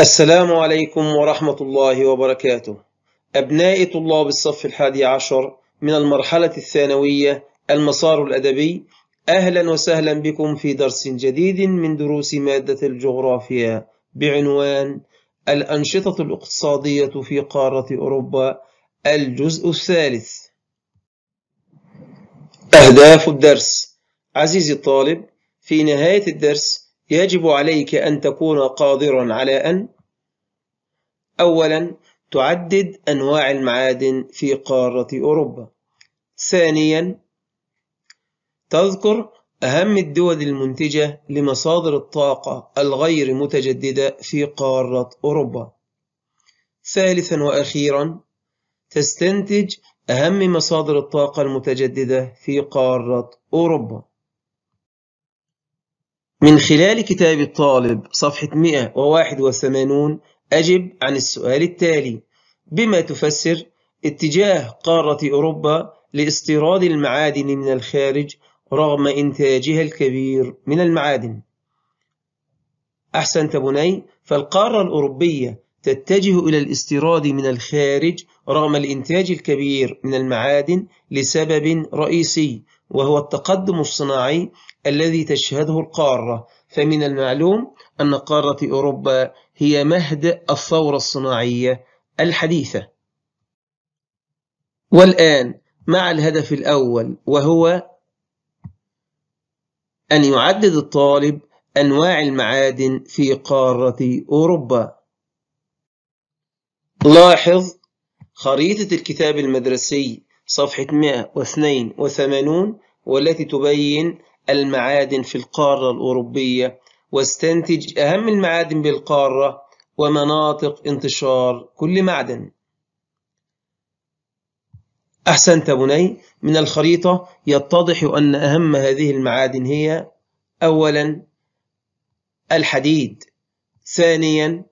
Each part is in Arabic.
السلام عليكم ورحمة الله وبركاته أبناء طلاب الصف الحادي عشر من المرحلة الثانوية المسار الأدبي أهلا وسهلا بكم في درس جديد من دروس مادة الجغرافيا بعنوان الأنشطة الاقتصادية في قارة أوروبا الجزء الثالث أهداف الدرس عزيزي الطالب في نهاية الدرس يجب عليك أن تكون قادرا على أن أولا تعدد أنواع المعادن في قارة أوروبا ثانيا تذكر أهم الدول المنتجة لمصادر الطاقة الغير متجددة في قارة أوروبا ثالثا وأخيرا تستنتج أهم مصادر الطاقة المتجددة في قارة أوروبا من خلال كتاب الطالب صفحة 181 أجب عن السؤال التالي بما تفسر اتجاه قارة أوروبا لاستيراد المعادن من الخارج رغم إنتاجها الكبير من المعادن أحسنت بني فالقارة الأوروبية تتجه إلى الاستيراد من الخارج رغم الإنتاج الكبير من المعادن لسبب رئيسي وهو التقدم الصناعي الذي تشهده القارة فمن المعلوم أن قارة أوروبا هي مهد الثورة الصناعية الحديثة والآن مع الهدف الأول وهو أن يعدد الطالب أنواع المعادن في قارة أوروبا لاحظ خريطة الكتاب المدرسي صفحة 182 والتي تبين المعادن في القارة الأوروبية واستنتج أهم المعادن بالقارة ومناطق انتشار كل معدن أحسنت بني من الخريطة يتضح أن أهم هذه المعادن هي أولا الحديد ثانيا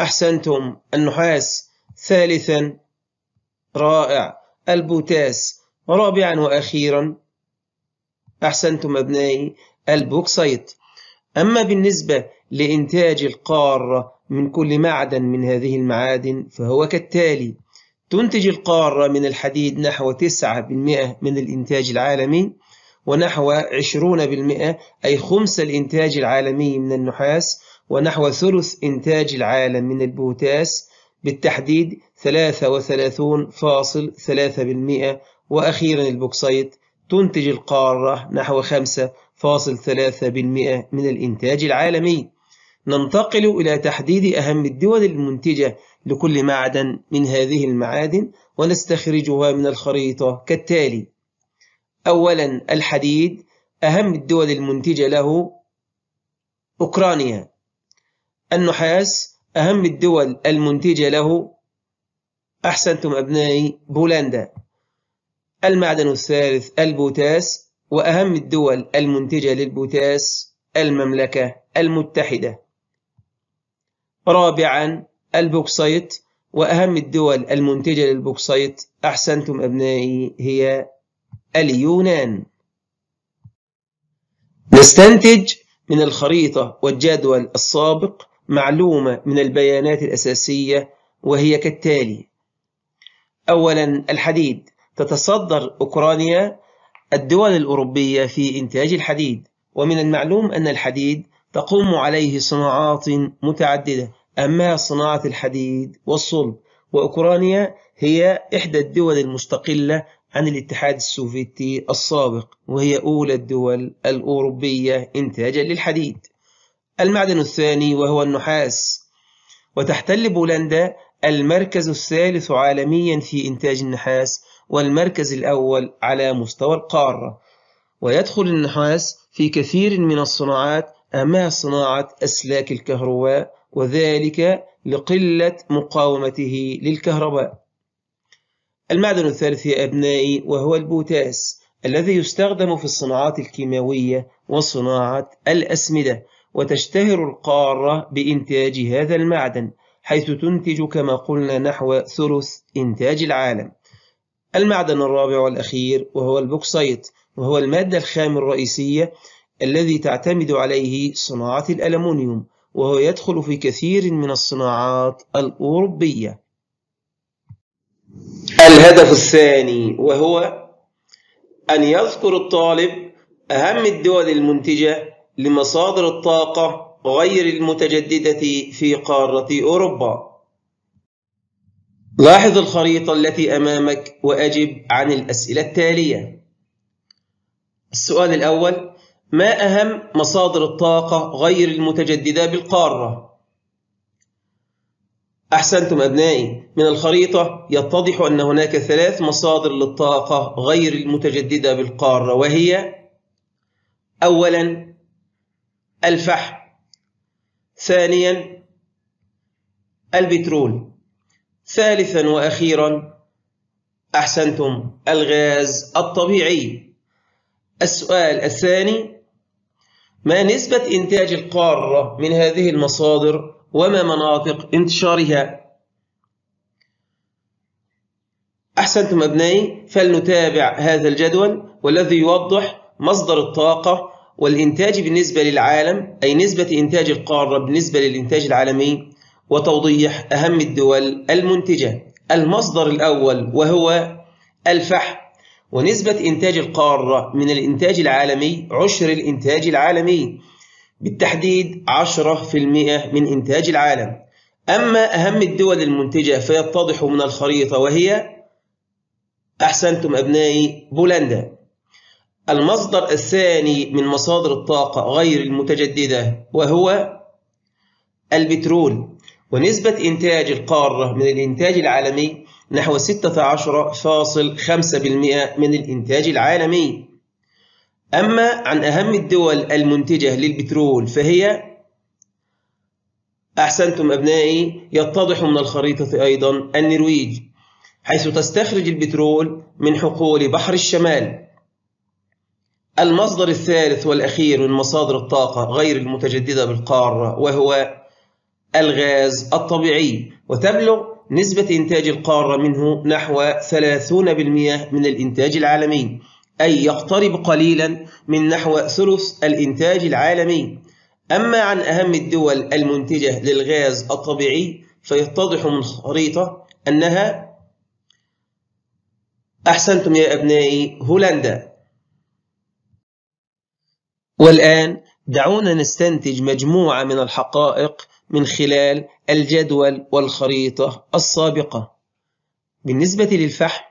أحسنتم النحاس ثالثا رائع البوتاس رابعا وأخيرا أحسنتم أبنائي البوكسيت أما بالنسبة لإنتاج القارة من كل معدن من هذه المعادن فهو كالتالي تنتج القارة من الحديد نحو 9% من الإنتاج العالمي ونحو 20% أي خمس الإنتاج العالمي من النحاس ونحو ثلث إنتاج العالم من البوتاس بالتحديد 33.3% وأخيرا البوكسيت تنتج القارة نحو 5.3% من الإنتاج العالمي ننتقل إلى تحديد أهم الدول المنتجة لكل معدن من هذه المعادن ونستخرجها من الخريطة كالتالي أولا الحديد أهم الدول المنتجة له أوكرانيا النحاس أهم الدول المنتجة له أحسنتم أبنائي بولندا المعدن الثالث البوتاس وأهم الدول المنتجة للبوتاس المملكة المتحدة رابعا البوكسيت وأهم الدول المنتجة للبوكسيت أحسنتم أبنائي هي اليونان نستنتج من الخريطة والجدول السابق معلومة من البيانات الأساسية وهي كالتالي أولا الحديد تتصدر أوكرانيا الدول الأوروبية في إنتاج الحديد ومن المعلوم أن الحديد تقوم عليه صناعات متعددة أما صناعة الحديد والصلب وأوكرانيا هي إحدى الدول المستقلة عن الاتحاد السوفيتي السابق وهي أولى الدول الأوروبية إنتاجا للحديد المعدن الثاني وهو النحاس وتحتل بولندا المركز الثالث عالميا في إنتاج النحاس والمركز الأول على مستوى القارة ويدخل النحاس في كثير من الصناعات أما صناعة أسلاك الكهرباء وذلك لقلة مقاومته للكهرباء المعدن الثالث يا أبنائي وهو البوتاس الذي يستخدم في الصناعات الكيماوية وصناعة الأسمدة وتشتهر القارة بإنتاج هذا المعدن حيث تنتج كما قلنا نحو ثلث إنتاج العالم المعدن الرابع والأخير وهو البوكسيت وهو المادة الخام الرئيسية الذي تعتمد عليه صناعة الألمونيوم وهو يدخل في كثير من الصناعات الأوروبية الهدف الثاني وهو أن يذكر الطالب أهم الدول المنتجة لمصادر الطاقة غير المتجددة في قارة أوروبا لاحظ الخريطة التي أمامك وأجب عن الأسئلة التالية السؤال الأول ما أهم مصادر الطاقة غير المتجددة بالقارة؟ أحسنتم أبنائي من الخريطة يتضح أن هناك ثلاث مصادر للطاقة غير المتجددة بالقارة وهي أولاً الفحم ثانيا البترول ثالثا وأخيرا أحسنتم الغاز الطبيعي السؤال الثاني ما نسبة إنتاج القارة من هذه المصادر وما مناطق انتشارها أحسنتم أبنائي فلنتابع هذا الجدول والذي يوضح مصدر الطاقة والإنتاج بالنسبة للعالم أي نسبة إنتاج القارة بالنسبة للإنتاج العالمي وتوضيح أهم الدول المنتجة المصدر الأول وهو الفحم ونسبة إنتاج القارة من الإنتاج العالمي عشر الإنتاج العالمي بالتحديد 10% من إنتاج العالم أما أهم الدول المنتجة فيتضح من الخريطة وهي أحسنتم أبنائي بولندا المصدر الثاني من مصادر الطاقة غير المتجددة وهو البترول ونسبة إنتاج القارة من الإنتاج العالمي نحو 16.5% من الإنتاج العالمي أما عن أهم الدول المنتجة للبترول فهي أحسنتم أبنائي يتضح من الخريطة أيضا النرويج حيث تستخرج البترول من حقول بحر الشمال المصدر الثالث والأخير من مصادر الطاقة غير المتجددة بالقارة وهو الغاز الطبيعي وتبلغ نسبة إنتاج القارة منه نحو 30% من الإنتاج العالمي أي يقترب قليلا من نحو ثلث الإنتاج العالمي أما عن أهم الدول المنتجة للغاز الطبيعي فيتضح من خريطة أنها أحسنتم يا أبنائي هولندا والآن دعونا نستنتج مجموعة من الحقائق من خلال الجدول والخريطة السابقة بالنسبة للفحم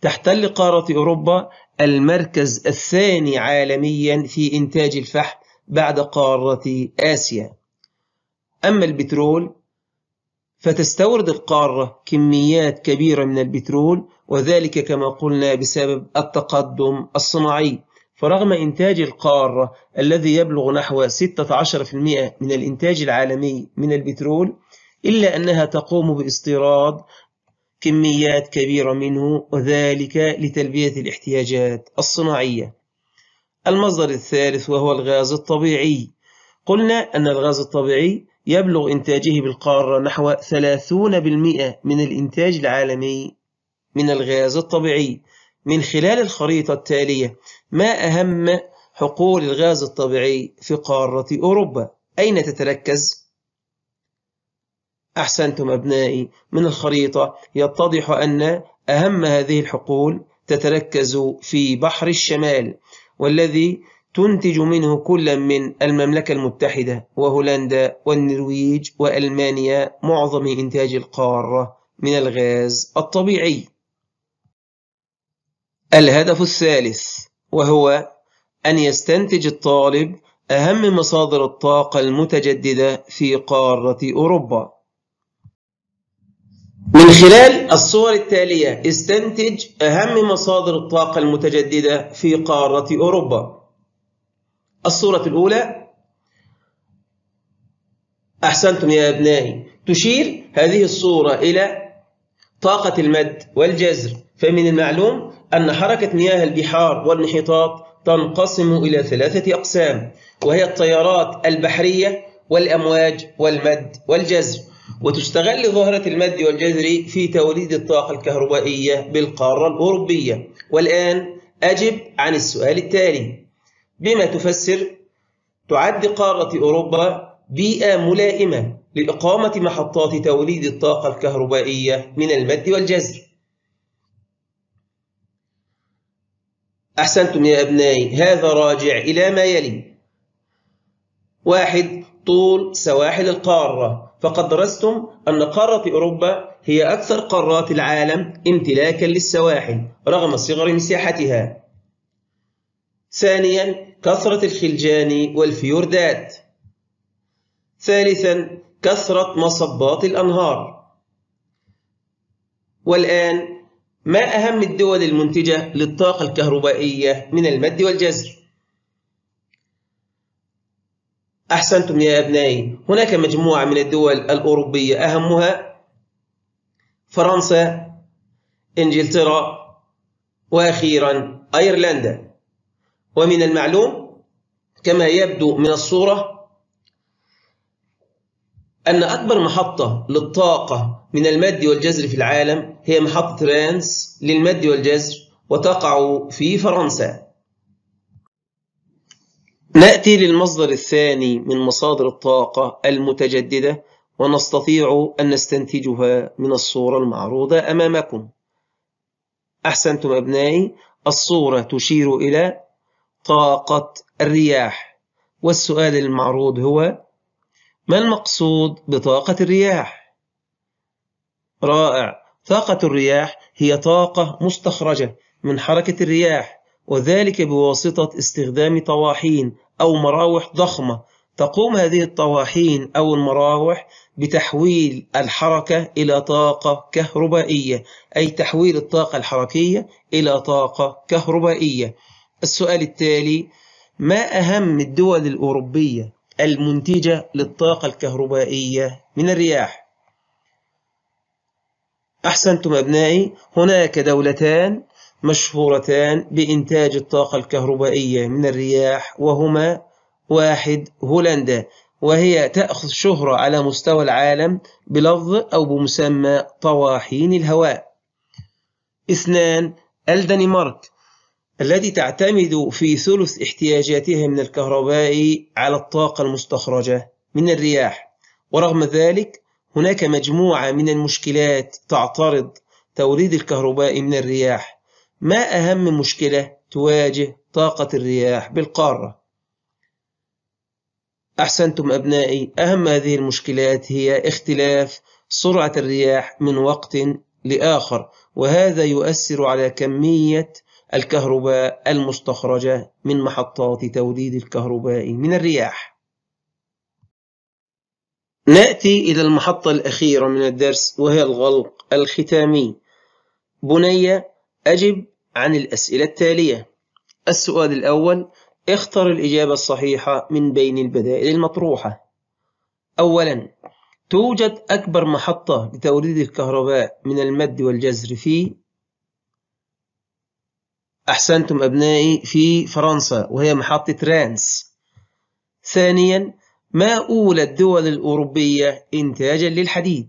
تحتل قارة أوروبا المركز الثاني عالميا في إنتاج الفحم بعد قارة آسيا أما البترول فتستورد القارة كميات كبيرة من البترول وذلك كما قلنا بسبب التقدم الصناعي فرغم إنتاج القارة الذي يبلغ نحو 16% من الإنتاج العالمي من البترول إلا أنها تقوم باستيراد كميات كبيرة منه وذلك لتلبية الاحتياجات الصناعية المصدر الثالث وهو الغاز الطبيعي قلنا أن الغاز الطبيعي يبلغ إنتاجه بالقارة نحو 30% من الإنتاج العالمي من الغاز الطبيعي من خلال الخريطة التالية ما أهم حقول الغاز الطبيعي في قارة أوروبا؟ أين تتركز؟ أحسنتم أبنائي من الخريطة يتضح أن أهم هذه الحقول تتركز في بحر الشمال والذي تنتج منه كل من المملكة المتحدة وهولندا والنرويج وألمانيا معظم إنتاج القارة من الغاز الطبيعي الهدف الثالث وهو أن يستنتج الطالب أهم مصادر الطاقة المتجددة في قارة أوروبا من خلال الصور التالية استنتج أهم مصادر الطاقة المتجددة في قارة أوروبا الصورة الأولى أحسنتم يا أبنائي تشير هذه الصورة إلى طاقة المد والجزر فمن المعلوم أن حركة مياه البحار والانحطاط تنقسم إلى ثلاثة أقسام وهي التيارات البحرية والأمواج والمد والجزر وتستغل ظاهرة المد والجزر في توليد الطاقة الكهربائية بالقارة الأوروبية والآن أجب عن السؤال التالي بما تفسر تعد قارة أوروبا بيئة ملائمة لإقامة محطات توليد الطاقة الكهربائية من المد والجزر أحسنتم يا أبنائي هذا راجع إلى ما يلي واحد طول سواحل القارة فقد درستم أن قارة أوروبا هي أكثر قارات العالم امتلاكا للسواحل رغم صغر مساحتها ثانيا كثرة الخلجان والفيوردات ثالثا كثرة مصبات الأنهار والآن ما أهم الدول المنتجة للطاقة الكهربائية من المد والجزر؟ أحسنتم يا أبنائي هناك مجموعة من الدول الأوروبية أهمها فرنسا إنجلترا وأخيرا أيرلندا ومن المعلوم كما يبدو من الصورة أن أكبر محطة للطاقة من المد والجزر في العالم هي محطة رانس للمد والجزر وتقع في فرنسا نأتي للمصدر الثاني من مصادر الطاقة المتجددة ونستطيع أن نستنتجها من الصورة المعروضة أمامكم أحسنتم أبنائي الصورة تشير إلى طاقة الرياح والسؤال المعروض هو ما المقصود بطاقة الرياح؟ رائع طاقة الرياح هي طاقة مستخرجة من حركة الرياح وذلك بواسطة استخدام طواحين أو مراوح ضخمة تقوم هذه الطواحين أو المراوح بتحويل الحركة إلى طاقة كهربائية أي تحويل الطاقة الحركية إلى طاقة كهربائية السؤال التالي ما أهم الدول الأوروبية المنتجة للطاقة الكهربائية من الرياح أحسنتم أبنائي هناك دولتان مشهورتان بإنتاج الطاقة الكهربائية من الرياح وهما واحد هولندا وهي تأخذ شهرة على مستوى العالم بلفظ أو بمسمى طواحين الهواء اثنان الدنمارك التي تعتمد في ثلث احتياجاتها من الكهرباء على الطاقة المستخرجة من الرياح ورغم ذلك هناك مجموعة من المشكلات تعترض توليد الكهرباء من الرياح ما أهم مشكلة تواجه طاقة الرياح بالقارة؟ أحسنتم أبنائي أهم هذه المشكلات هي اختلاف سرعة الرياح من وقت لآخر وهذا يؤثر على كمية الكهرباء المستخرجة من محطات توليد الكهرباء من الرياح نأتي إلى المحطة الأخيرة من الدرس وهي الغلق الختامي بنية أجب عن الأسئلة التالية السؤال الأول اختر الإجابة الصحيحة من بين البدائل المطروحة أولا توجد أكبر محطة لتوليد الكهرباء من المد والجزر في أحسنتم أبنائي في فرنسا وهي محطة رانس ثانيا ما أولى الدول الأوروبية إنتاجا للحديد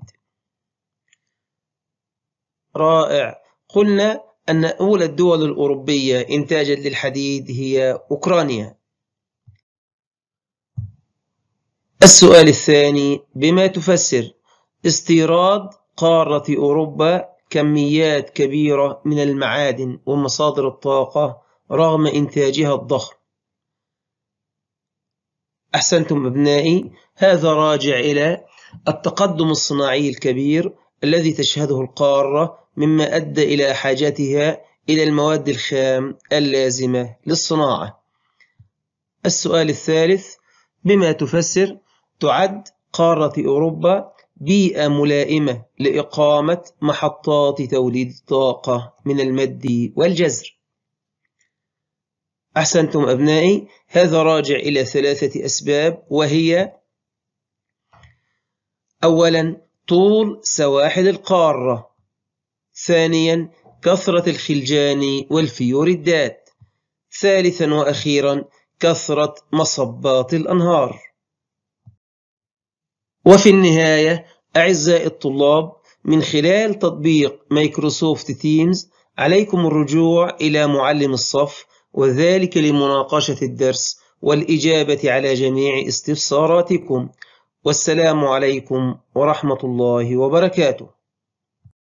رائع قلنا أن أولى الدول الأوروبية إنتاجا للحديد هي أوكرانيا السؤال الثاني بما تفسر استيراد قارة أوروبا كميات كبيرة من المعادن ومصادر الطاقة رغم إنتاجها الضخم أحسنتم أبنائي هذا راجع إلى التقدم الصناعي الكبير الذي تشهده القارة مما أدى إلى حاجتها إلى المواد الخام اللازمة للصناعة السؤال الثالث بما تفسر تعد قارة أوروبا بيئة ملائمة لإقامة محطات توليد الطاقة من المد والجزر أحسنتم أبنائي هذا راجع إلى ثلاثة أسباب وهي أولا طول سواحل القارة ثانيا كثرة الخلجان والفيوردات ثالثا وأخيرا كثرة مصبات الأنهار وفي النهاية أعزائي الطلاب من خلال تطبيق مايكروسوفت تيمز عليكم الرجوع إلى معلم الصف وذلك لمناقشة الدرس والإجابة على جميع استفساراتكم والسلام عليكم ورحمة الله وبركاته